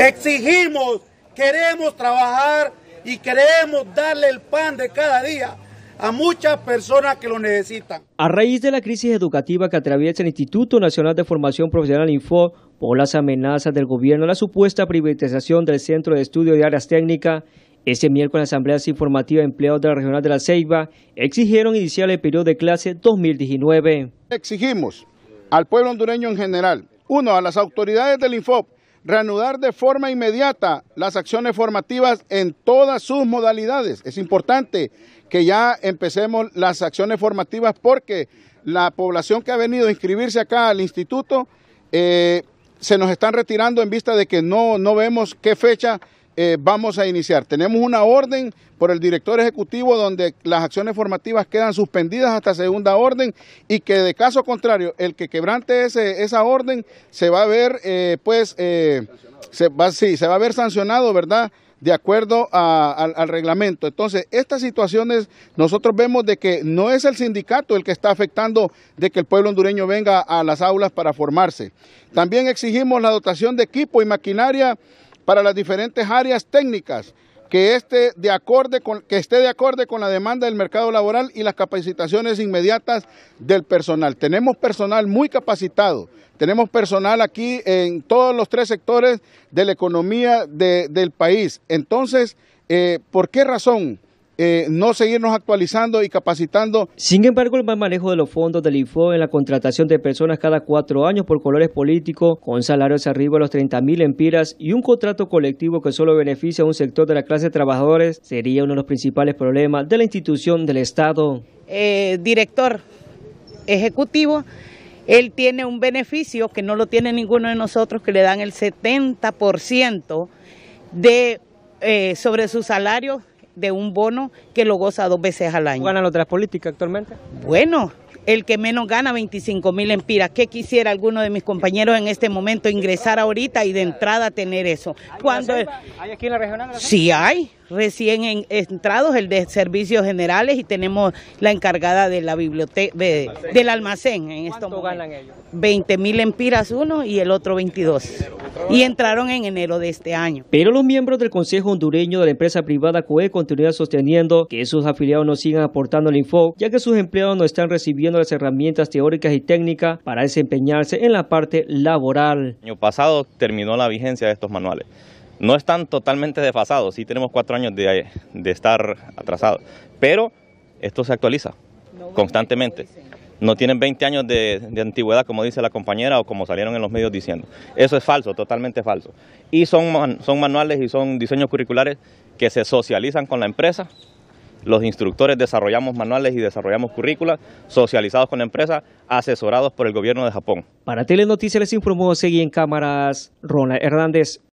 Exigimos, queremos trabajar y queremos darle el pan de cada día a muchas personas que lo necesitan. A raíz de la crisis educativa que atraviesa el Instituto Nacional de Formación Profesional Info, por las amenazas del gobierno a la supuesta privatización del Centro de Estudio de Áreas Técnicas, este miércoles la Asamblea Informativa de Empleados de la Regional de la Ceiba exigieron iniciar el periodo de clase 2019. Exigimos al pueblo hondureño en general, uno, a las autoridades del Info, reanudar de forma inmediata las acciones formativas en todas sus modalidades. Es importante que ya empecemos las acciones formativas porque la población que ha venido a inscribirse acá al instituto eh, se nos están retirando en vista de que no vemos qué fecha eh, vamos a iniciar. Tenemos una orden por el director ejecutivo donde las acciones formativas quedan suspendidas hasta segunda orden y que de caso contrario, el que quebrante esa orden se va a ver, eh, pues, eh, se va, se va a ver sancionado, ¿verdad? de acuerdo al, al, reglamento. Entonces, estas situaciones nosotros vemos de que no es el sindicato el que está afectando de que el pueblo hondureño venga a las aulas para formarse. También exigimos la dotación de equipo y maquinaria para las diferentes áreas técnicas que, esté de acorde con, que esté de acorde con la demanda del mercado laboral y las capacitaciones inmediatas del personal. Tenemos personal muy capacitado, tenemos personal aquí en todos los tres sectores de la economía del país. Entonces, eh, ¿por qué razón eh, no seguirnos actualizando y capacitando. Sin embargo, el mal manejo de los fondos del IFO en la contratación de personas cada cuatro años por colores políticos, con salarios arriba de los 30 mil empiras y un contrato colectivo que solo beneficia a un sector de la clase de trabajadores, sería uno de los principales problemas de la institución del Estado. Eh, director ejecutivo, él tiene un beneficio que no lo tiene ninguno de nosotros, que le dan el 70% de, eh, sobre su salario de un bono que lo goza dos veces al año. ¿Ganan los de las políticas actualmente? Bueno, el que menos gana 25 mil empiras. ¿Qué quisiera alguno de mis compañeros en este momento ingresar ahorita y de entrada tener eso? Cuando ¿Hay, aquí en la regional? sí hay, recién entrados el de servicios generales y tenemos la encargada de la biblioteca, del almacén en ¿Cuánto estos ganan ellos? 20 mil empiras uno y el otro 22 y entraron en enero de este año. Pero los miembros del Consejo Hondureño de la empresa privada COE continúan sosteniendo que sus afiliados no sigan aportando el Info, ya que sus empleados no están recibiendo las herramientas teóricas y técnicas para desempeñarse en la parte laboral. El año pasado terminó la vigencia de estos manuales no están totalmente desfasados, sí tenemos cuatro años de, estar atrasados, pero esto se actualiza constantemente no tienen 20 años de, antigüedad, como dice la compañera o como salieron en los medios diciendo. Eso es falso, totalmente falso. Y son, son manuales y son diseños curriculares que se socializan con la empresa. Los instructores desarrollamos manuales y desarrollamos currículas socializados con la empresa, asesorados por el gobierno de Japón. Para Telenoticias les informó seguí en cámaras Ronald Hernández.